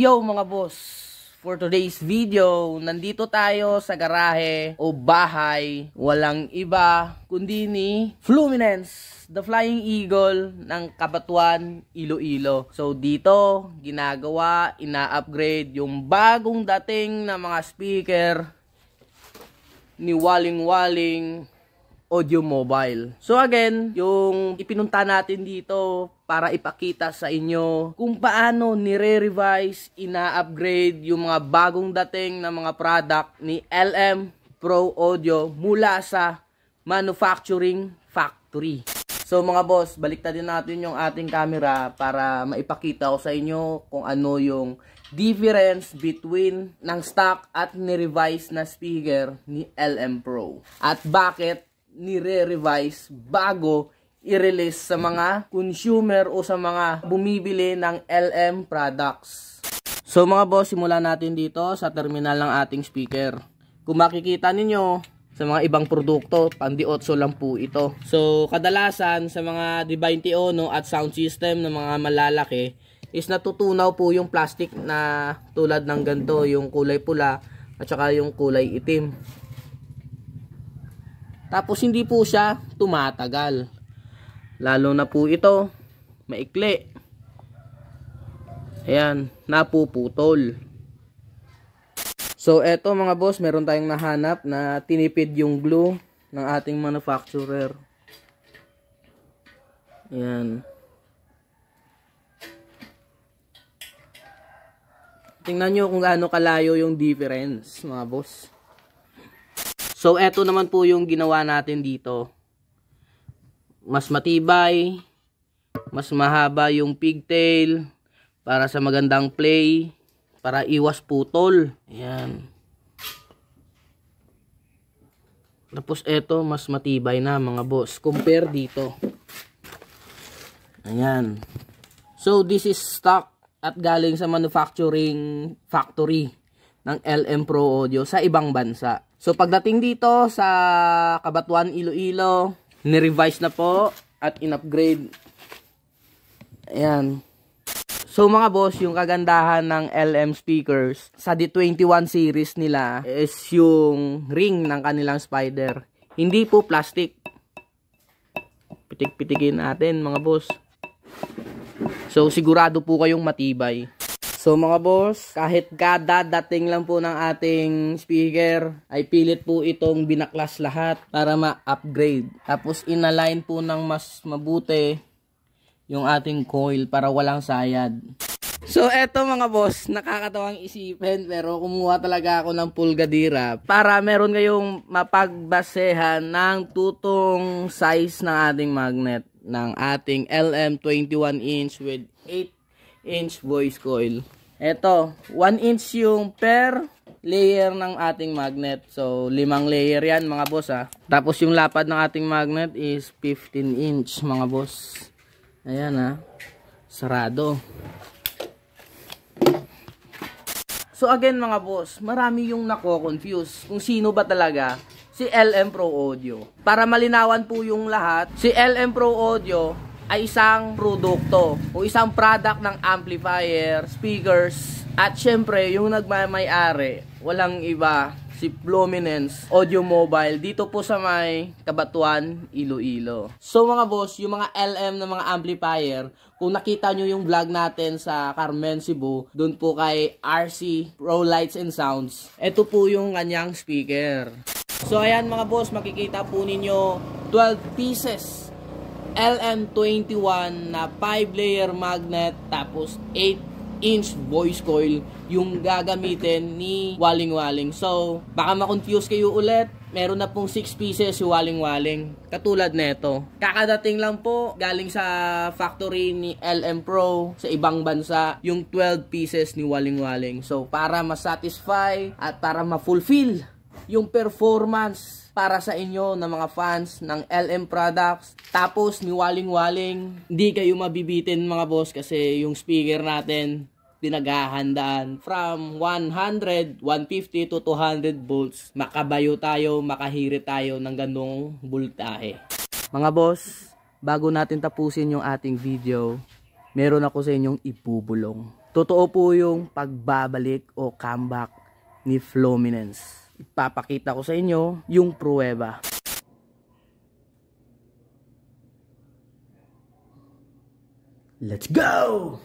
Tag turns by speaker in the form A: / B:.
A: Yo mga boss, for today's video, nandito tayo sa garahe o bahay, walang iba kundi ni Fluminense, the flying eagle ng Kabatuan, Iloilo. So dito, ginagawa, ina-upgrade yung bagong dating na mga speaker ni Waling Waling Audio Mobile. So again, yung ipinunta natin dito para ipakita sa inyo kung paano nire-revise, ina-upgrade yung mga bagong dating na mga product ni LM Pro Audio mula sa manufacturing factory. So mga boss, baliktad din natin yung ating camera para maipakita ko sa inyo kung ano yung difference between ng stock at ni-revise na speaker ni LM Pro. At bakit nire-revise bago i-release sa mga consumer o sa mga bumibili ng LM products. So mga boss, simulan natin dito sa terminal ng ating speaker. Kung makikita ninyo, sa mga ibang produkto, pandi 8 lang po ito. So, kadalasan sa mga D20 Ono at sound system ng mga malalaki is natutunaw po yung plastic na tulad ng ganto yung kulay pula at saka yung kulay itim. Tapos hindi po siya tumatagal. Lalo na po ito, maikli. Ayan, napuputol. So eto mga boss, meron tayong nahanap na tinipid yung glue ng ating manufacturer. Ayan. Tingnan nyo kung gaano kalayo yung difference, mga boss. So, eto naman po yung ginawa natin dito. Mas matibay, mas mahaba yung pigtail para sa magandang play, para iwas putol. Ayan. Tapos eto, mas matibay na mga boss. Compare dito. Ayan. So, this is stock at galing sa manufacturing factory ng LM Pro Audio sa ibang bansa. So pagdating dito sa Kabatuan Iloilo, ni-revise na po at in-upgrade. Ayan. So mga boss, yung kagandahan ng LM speakers sa D21 series nila is yung ring ng kanilang spider. Hindi po plastic. Pitik-pitikin natin mga boss. So sigurado po kayong matibay. So mga boss, kahit kada dating lang po ng ating speaker, ay pilit po itong binaklas lahat para ma-upgrade. Tapos inalign po ng mas mabuti yung ating coil para walang sayad. So eto mga boss, nakakatawang isipin pero kumuha talaga ako ng pulgadira para meron kayong mapagbasehan ng tutong size ng ating magnet ng ating LM 21 inch with 8 inch voice coil. Ito, 1 inch yung per layer ng ating magnet. So, limang layer yan mga boss ha. Ah. Tapos yung lapad ng ating magnet is 15 inch mga boss. Ayan ha. Ah. Sarado. So again mga boss, marami yung nako-confuse kung sino ba talaga si LM Pro Audio. Para malinawan po yung lahat, si LM Pro Audio ay isang produkto o isang product ng amplifier, speakers, at syempre yung nagmamayari, walang iba si Pluminence Audio Mobile dito po sa may Kabatuan, Iloilo. So mga boss, yung mga LM ng mga amplifier, kung nakita nyo yung vlog natin sa Carmen Cebu, dun po kay RC Pro Lights and Sounds. Ito po yung kanyang speaker. So ayan mga boss, makikita po ninyo 12 pieces LM21 na 5-layer magnet tapos 8-inch voice coil yung gagamitin ni Waling Waling. So, baka ma-confuse kayo ulit. Meron na pong 6 pieces si Waling Waling. Katulad nito. Kakadating lang po galing sa factory ni LM Pro sa ibang bansa yung 12 pieces ni Waling Waling. So, para ma-satisfy at para ma-fulfill yung performance para sa inyo ng mga fans ng LM Products. Tapos ni Waling-Waling, hindi kayo mabibitin mga boss kasi yung speaker natin pinaghahandaan from 100, 150 to 200 volts. Makabayo tayo, makahirit tayo ng ganong voltahe. Mga boss, bago natin tapusin yung ating video, meron ako sa inyong ipubulong. Totoo po yung pagbabalik o comeback ni Flominence ipapakita ko sa inyo yung pruweba. Let's go!